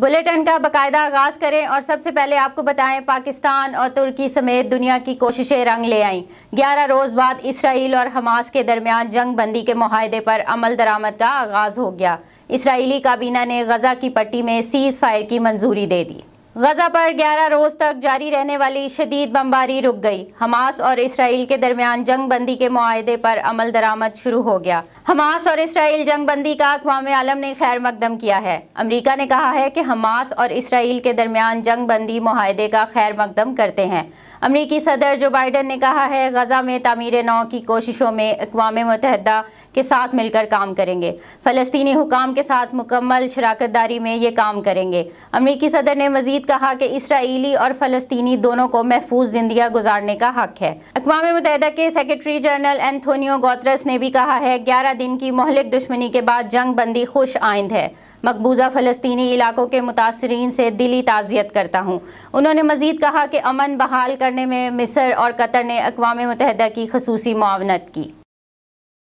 bulletin का बकायदा आगाज करें और सबसे पहले आपको बताएं पाकिस्तान और तुर्की समेत दुनिया की कोशिशें रंग ले आईं 11 रोज़ बाद इसराइल और हमास के दरमियान जंग बंदी के माहदे पर अमल दरामद का आगाज़ हो गया इसराइली काबीना ने गजा की पट्टी में सीज़ फायर की मंजूरी दे दी गजा पर 11 रोज तक जारी रहने वाली शदीद बमबारी रुक गई हमास और इसराइल के दरमियान जंग बंदी के माहदे पर अमल दरामद शुरू हो गया हमास और इसराइल जंग बंदी का अकवाम आलम ने खैर मकदम किया है अमरीका ने कहा है कि हमास और इसराइल के दरमियान जंग बंदी माहदे का खैर मकदम करते हैं अमरीकी सदर जो बाइडन ने कहा है गजा में तमीर नौ की कोशिशों में अकवा मतहदा के साथ मिलकर काम करेंगे फ़लस्तनी हुकाम के साथ मुकम्मल शराकत दारी में ये काम करेंगे अमरीकी सदर ने मजीद कहा कि इसराइली और फ़लस्तनी दोनों को महफूज जिंदगी गुजारने का हक है अकवा मतहदा के सेक्रेटरी जनरल एंथोनियो गोत्रस ने भी कहा है ग्यारह दिन की मोहलिक दुश्मनी के बाद जंग बंदी खुश आइंद है मकबूजा फ़लस्तनी इलाकों के मुतासरीन से दिली ताज़ियत करता हूँ उन्होंने मज़ीद कहा कि अमन बहाल करने में मिसर और कतर ने अकवा मुतहद की खसूसी मावनत की